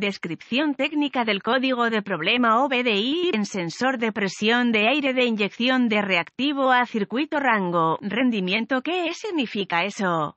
Descripción técnica del código de problema OBDI en sensor de presión de aire de inyección de reactivo a circuito rango. Rendimiento ¿Qué significa eso?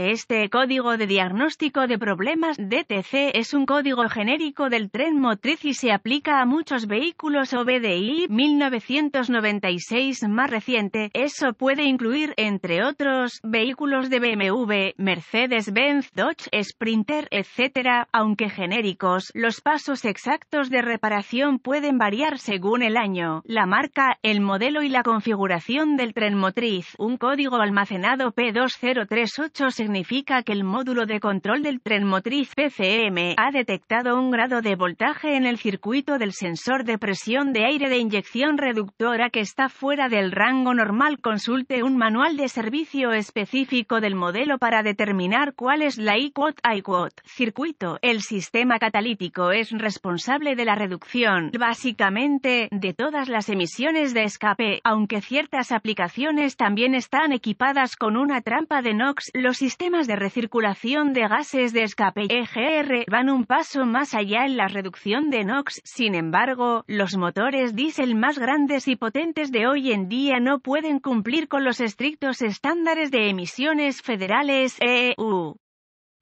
Este código de diagnóstico de problemas DTC es un código genérico del tren motriz y se aplica a muchos vehículos OBDI 1996 más reciente. Eso puede incluir, entre otros, vehículos de BMW, Mercedes-Benz, Dodge, Sprinter, etc. Aunque genéricos, los pasos exactos de reparación pueden variar según el año, la marca, el modelo y la configuración del tren motriz. Un código almacenado P2038 se significa que el módulo de control del tren motriz PCM ha detectado un grado de voltaje en el circuito del sensor de presión de aire de inyección reductora que está fuera del rango normal. Consulte un manual de servicio específico del modelo para determinar cuál es la IQOT IQOT circuito. El sistema catalítico es responsable de la reducción, básicamente, de todas las emisiones de escape, aunque ciertas aplicaciones también están equipadas con una trampa de NOx. Los sistemas de recirculación de gases de escape EGR van un paso más allá en la reducción de NOx. Sin embargo, los motores diésel más grandes y potentes de hoy en día no pueden cumplir con los estrictos estándares de emisiones federales EU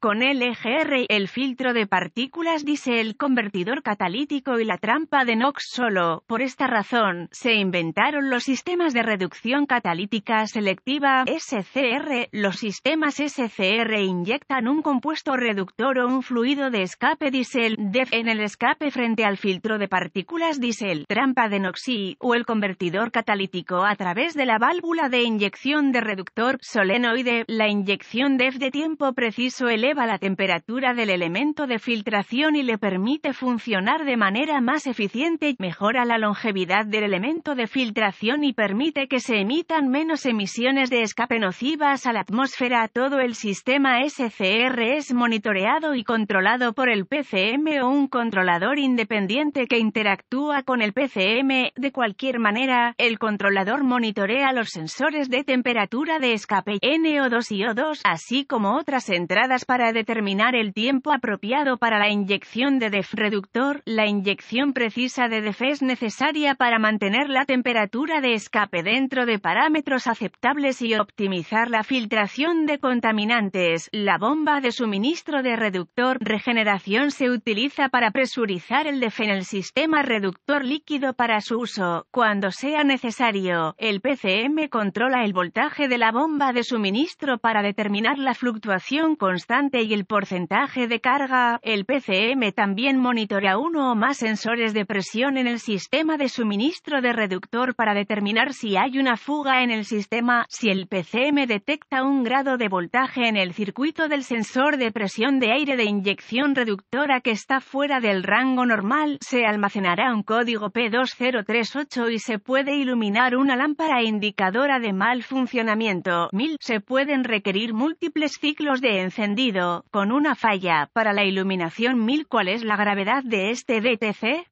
con LGR, el filtro de partículas diésel, convertidor catalítico y la trampa de NOx solo. Por esta razón, se inventaron los sistemas de reducción catalítica selectiva, SCR. Los sistemas SCR inyectan un compuesto reductor o un fluido de escape diésel, DEF, en el escape frente al filtro de partículas diésel, trampa de NOx o el convertidor catalítico a través de la válvula de inyección de reductor solenoide. La inyección DEF de tiempo preciso eleva la temperatura del elemento de filtración y le permite funcionar de manera más eficiente, mejora la longevidad del elemento de filtración y permite que se emitan menos emisiones de escape nocivas a la atmósfera. Todo el sistema SCR es monitoreado y controlado por el PCM o un controlador independiente que interactúa con el PCM. De cualquier manera, el controlador monitorea los sensores de temperatura de escape NO2 y O2, así como otras entradas para para determinar el tiempo apropiado para la inyección de DEF reductor, la inyección precisa de DEF es necesaria para mantener la temperatura de escape dentro de parámetros aceptables y optimizar la filtración de contaminantes. La bomba de suministro de reductor regeneración se utiliza para presurizar el DEF en el sistema reductor líquido para su uso, cuando sea necesario. El PCM controla el voltaje de la bomba de suministro para determinar la fluctuación constante y el porcentaje de carga, el PCM también monitorea uno o más sensores de presión en el sistema de suministro de reductor para determinar si hay una fuga en el sistema, si el PCM detecta un grado de voltaje en el circuito del sensor de presión de aire de inyección reductora que está fuera del rango normal, se almacenará un código P2038 y se puede iluminar una lámpara indicadora de mal funcionamiento. Mil Se pueden requerir múltiples ciclos de encendido con una falla para la iluminación 1000. ¿Cuál es la gravedad de este DTC?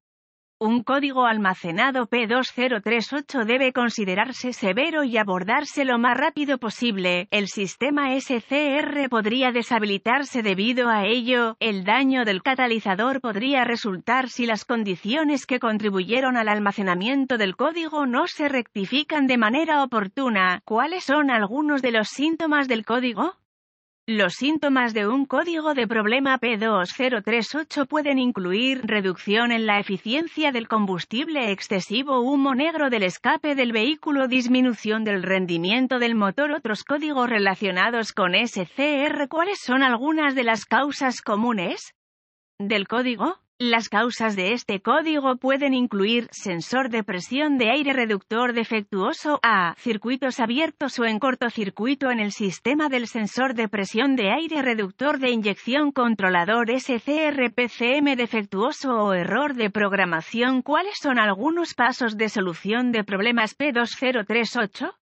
Un código almacenado P2038 debe considerarse severo y abordarse lo más rápido posible. El sistema SCR podría deshabilitarse debido a ello. El daño del catalizador podría resultar si las condiciones que contribuyeron al almacenamiento del código no se rectifican de manera oportuna. ¿Cuáles son algunos de los síntomas del código? Los síntomas de un código de problema P2038 pueden incluir reducción en la eficiencia del combustible excesivo, humo negro del escape del vehículo, disminución del rendimiento del motor. Otros códigos relacionados con SCR. ¿Cuáles son algunas de las causas comunes del código? Las causas de este código pueden incluir sensor de presión de aire reductor defectuoso A, circuitos abiertos o en cortocircuito en el sistema del sensor de presión de aire reductor de inyección controlador SCRPCM defectuoso o error de programación. ¿Cuáles son algunos pasos de solución de problemas P2038?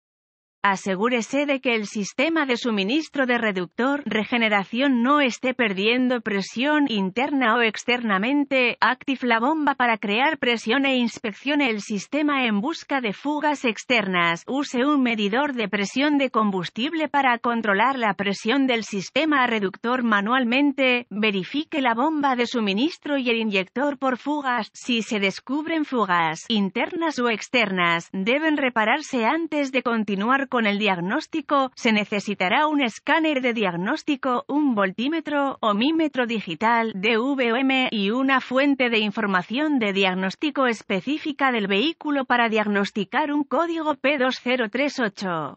Asegúrese de que el sistema de suministro de reductor regeneración no esté perdiendo presión interna o externamente. Active la bomba para crear presión e inspeccione el sistema en busca de fugas externas. Use un medidor de presión de combustible para controlar la presión del sistema reductor manualmente. Verifique la bomba de suministro y el inyector por fugas. Si se descubren fugas internas o externas, deben repararse antes de continuar con el diagnóstico, se necesitará un escáner de diagnóstico, un voltímetro o mímetro digital, DVM, y una fuente de información de diagnóstico específica del vehículo para diagnosticar un código P2038.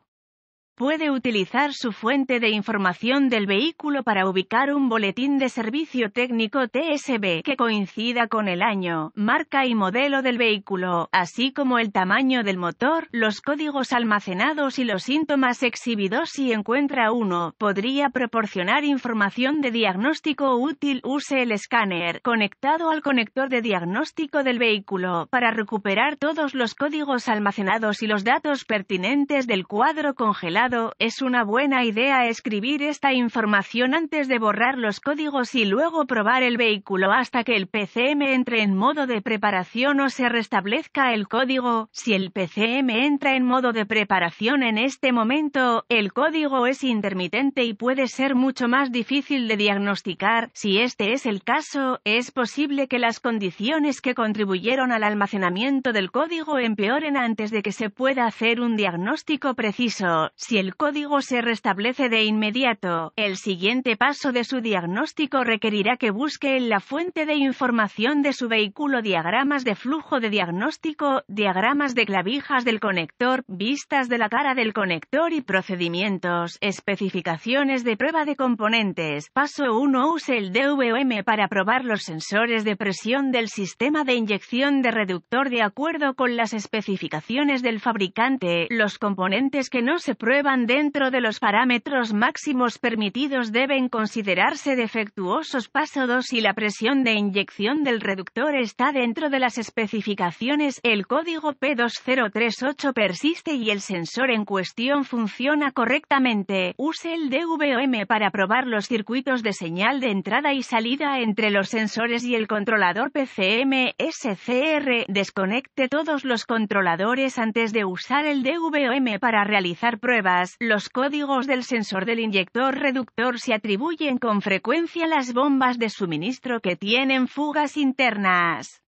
Puede utilizar su fuente de información del vehículo para ubicar un boletín de servicio técnico TSB que coincida con el año, marca y modelo del vehículo, así como el tamaño del motor, los códigos almacenados y los síntomas exhibidos si encuentra uno. Podría proporcionar información de diagnóstico útil. Use el escáner conectado al conector de diagnóstico del vehículo para recuperar todos los códigos almacenados y los datos pertinentes del cuadro congelado es una buena idea escribir esta información antes de borrar los códigos y luego probar el vehículo hasta que el PCM entre en modo de preparación o se restablezca el código. Si el PCM entra en modo de preparación en este momento, el código es intermitente y puede ser mucho más difícil de diagnosticar. Si este es el caso, es posible que las condiciones que contribuyeron al almacenamiento del código empeoren antes de que se pueda hacer un diagnóstico preciso el código se restablece de inmediato, el siguiente paso de su diagnóstico requerirá que busque en la fuente de información de su vehículo diagramas de flujo de diagnóstico, diagramas de clavijas del conector, vistas de la cara del conector y procedimientos, especificaciones de prueba de componentes. Paso 1. Use el DVM para probar los sensores de presión del sistema de inyección de reductor de acuerdo con las especificaciones del fabricante, los componentes que no se prueben dentro de los parámetros máximos permitidos deben considerarse defectuosos. Paso 2 Si la presión de inyección del reductor está dentro de las especificaciones, el código P2038 persiste y el sensor en cuestión funciona correctamente. Use el DVOM para probar los circuitos de señal de entrada y salida entre los sensores y el controlador PCM-SCR. Desconecte todos los controladores antes de usar el DVOM para realizar pruebas los códigos del sensor del inyector reductor se atribuyen con frecuencia a las bombas de suministro que tienen fugas internas.